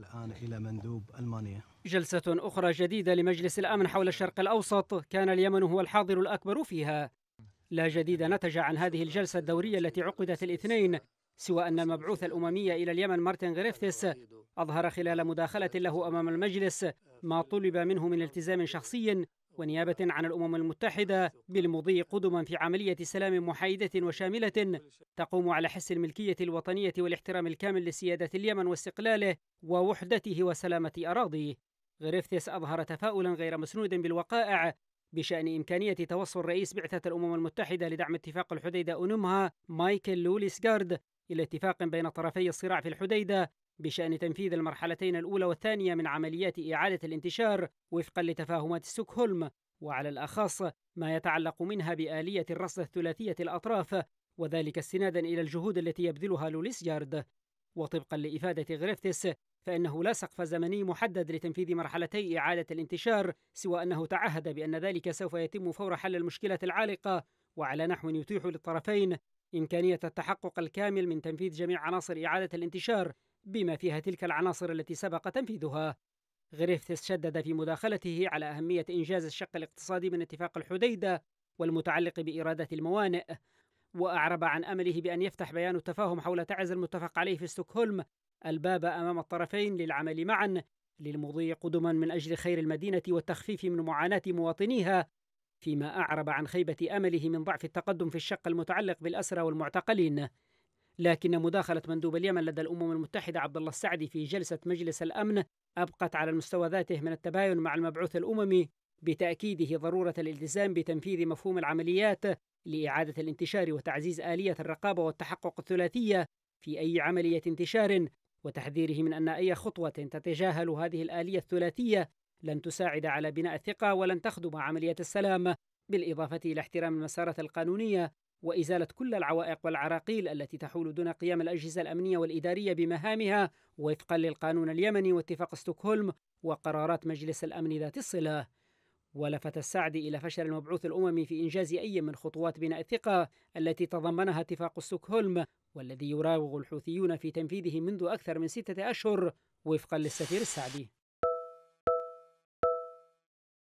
الآن إلى مندوب ألمانيا جلسة أخرى جديدة لمجلس الأمن حول الشرق الأوسط كان اليمن هو الحاضر الأكبر فيها لا جديد نتج عن هذه الجلسة الدورية التي عقدت الاثنين سوى أن المبعوث الأممي إلى اليمن مارتن غريفتس أظهر خلال مداخلة له أمام المجلس ما طلب منه من التزام شخصي ونيابة عن الأمم المتحدة بالمضي قدما في عملية سلام محايدة وشاملة تقوم على حس الملكية الوطنية والاحترام الكامل لسيادة اليمن واستقلاله ووحدته وسلامة أراضيه غريفتس أظهر تفاؤلا غير مسنود بالوقائع بشأن إمكانية توصل رئيس بعثة الأمم المتحدة لدعم اتفاق الحديدة أنمها مايكل لوليس جارد إلى اتفاق بين طرفي الصراع في الحديدة بشأن تنفيذ المرحلتين الأولى والثانية من عمليات إعادة الانتشار وفقا لتفاهمات ستوكهولم وعلى الأخص ما يتعلق منها بآلية الرصد الثلاثية الأطراف وذلك استنادا إلى الجهود التي يبذلها جارد وطبقا لإفادة غريفتس فإنه لا سقف زمني محدد لتنفيذ مرحلتي إعادة الانتشار سوى أنه تعهد بأن ذلك سوف يتم فور حل المشكلة العالقة وعلى نحو يتيح للطرفين إمكانية التحقق الكامل من تنفيذ جميع عناصر إعادة الانتشار بما فيها تلك العناصر التي سبق تنفيذها غريفيث شدد في مداخلته على أهمية إنجاز الشق الاقتصادي من اتفاق الحديدة والمتعلق بإرادة الموانئ وأعرب عن أمله بأن يفتح بيان التفاهم حول تعز المتفق عليه في ستوكهولم الباب أمام الطرفين للعمل معا للمضي قدما من أجل خير المدينة والتخفيف من معاناة مواطنيها فيما أعرب عن خيبة أمله من ضعف التقدم في الشق المتعلق بالأسرى والمعتقلين لكن مداخلة مندوب اليمن لدى الأمم المتحدة عبد الله السعدي في جلسة مجلس الأمن أبقت على المستوى ذاته من التباين مع المبعوث الأممي بتأكيده ضرورة الالتزام بتنفيذ مفهوم العمليات لإعادة الانتشار وتعزيز آلية الرقابة والتحقق الثلاثية في أي عملية انتشار وتحذيره من أن أي خطوة تتجاهل هذه الآلية الثلاثية لن تساعد على بناء الثقة ولن تخدم عملية السلام بالإضافة إلى احترام المسارات القانونية وإزالة كل العوائق والعراقيل التي تحول دون قيام الأجهزة الأمنية والإدارية بمهامها وفقا للقانون اليمني واتفاق ستوكهولم وقرارات مجلس الأمن ذات الصلة ولفت السعدي إلى فشل المبعوث الأممي في إنجاز أي من خطوات بناء الثقة التي تضمنها اتفاق ستوكهولم والذي يراوغ الحوثيون في تنفيذه منذ أكثر من ستة أشهر وفقا للسفير السعدي